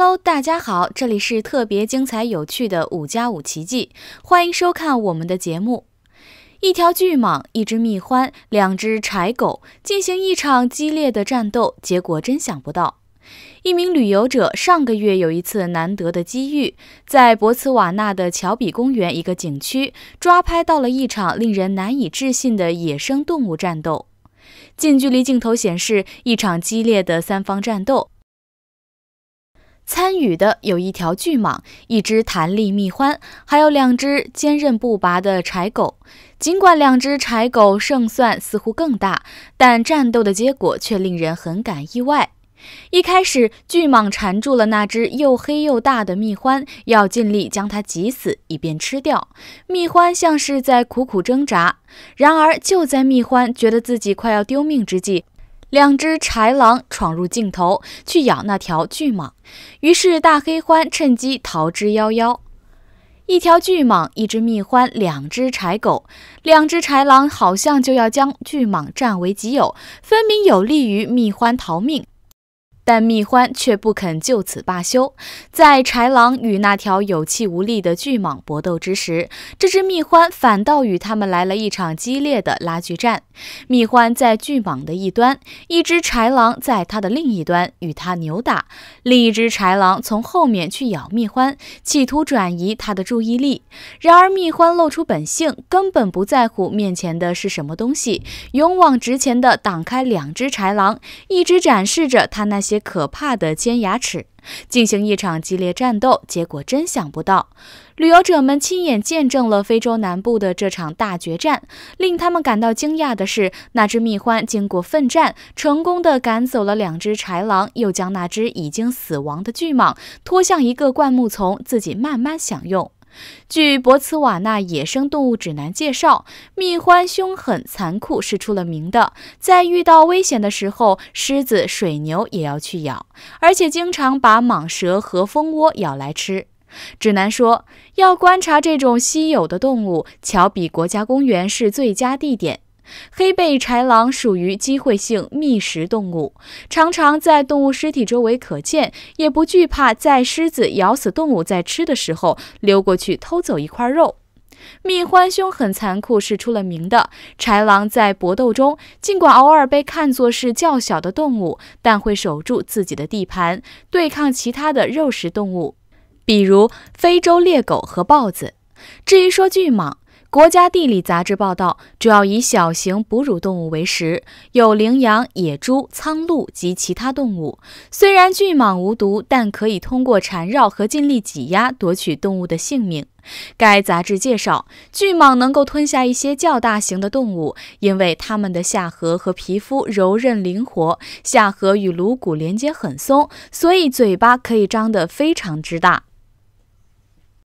Hello，大家好，这里是特别精彩有趣的五加五奇迹，欢迎收看我们的节目。一条巨蟒、一只蜜獾、两只柴狗进行一场激烈的战斗，结果真想不到。一名旅游者上个月有一次难得的机遇，在博茨瓦纳的乔比公园一个景区抓拍到了一场令人难以置信的野生动物战斗。近距离镜头显示，一场激烈的三方战斗。参与的有一条巨蟒、一只弹力蜜獾，还有两只坚韧不拔的柴狗。尽管两只柴狗胜算似乎更大，但战斗的结果却令人很感意外。一开始，巨蟒缠住了那只又黑又大的蜜獾，要尽力将它挤死以便吃掉。蜜獾像是在苦苦挣扎。然而，就在蜜獾觉得自己快要丢命之际，两只豺狼闯入镜头，去咬那条巨蟒。于是大黑獾趁机逃之夭夭。一条巨蟒，一只蜜獾，两只豺狗，两只豺狼，好像就要将巨蟒占为己有，分明有利于蜜獾逃命。但蜜獾却不肯就此罢休，在豺狼与那条有气无力的巨蟒搏斗之时，这只蜜獾反倒与他们来了一场激烈的拉锯战。蜜獾在巨蟒的一端，一只豺狼在它的另一端与它扭打，另一只豺狼从后面去咬蜜獾，企图转移它的注意力。然而蜜獾露出本性，根本不在乎面前的是什么东西，勇往直前地挡开两只豺狼，一直展示着他那些。可怕的尖牙齿，进行一场激烈战斗，结果真想不到，旅游者们亲眼见证了非洲南部的这场大决战。令他们感到惊讶的是，那只蜜獾经过奋战，成功的赶走了两只豺狼，又将那只已经死亡的巨蟒拖向一个灌木丛，自己慢慢享用。据博茨瓦纳野生动物指南介绍，蜜獾凶狠残酷是出了名的，在遇到危险的时候，狮子、水牛也要去咬，而且经常把蟒蛇和蜂窝咬来吃。指南说，要观察这种稀有的动物，乔比国家公园是最佳地点。黑背豺狼属于机会性觅食动物，常常在动物尸体周围可见，也不惧怕在狮子咬死动物在吃的时候溜过去偷走一块肉。蜜獾凶狠残酷是出了名的，豺狼在搏斗中尽管偶尔被看作是较小的动物，但会守住自己的地盘，对抗其他的肉食动物，比如非洲猎狗和豹子。至于说巨蟒。国家地理杂志报道，主要以小型哺乳动物为食，有羚羊、野猪、苍鹭及其他动物。虽然巨蟒无毒，但可以通过缠绕和尽力挤压夺取动物的性命。该杂志介绍，巨蟒能够吞下一些较大型的动物，因为它们的下颌和皮肤柔韧灵活，下颌与颅骨连接很松，所以嘴巴可以张得非常之大。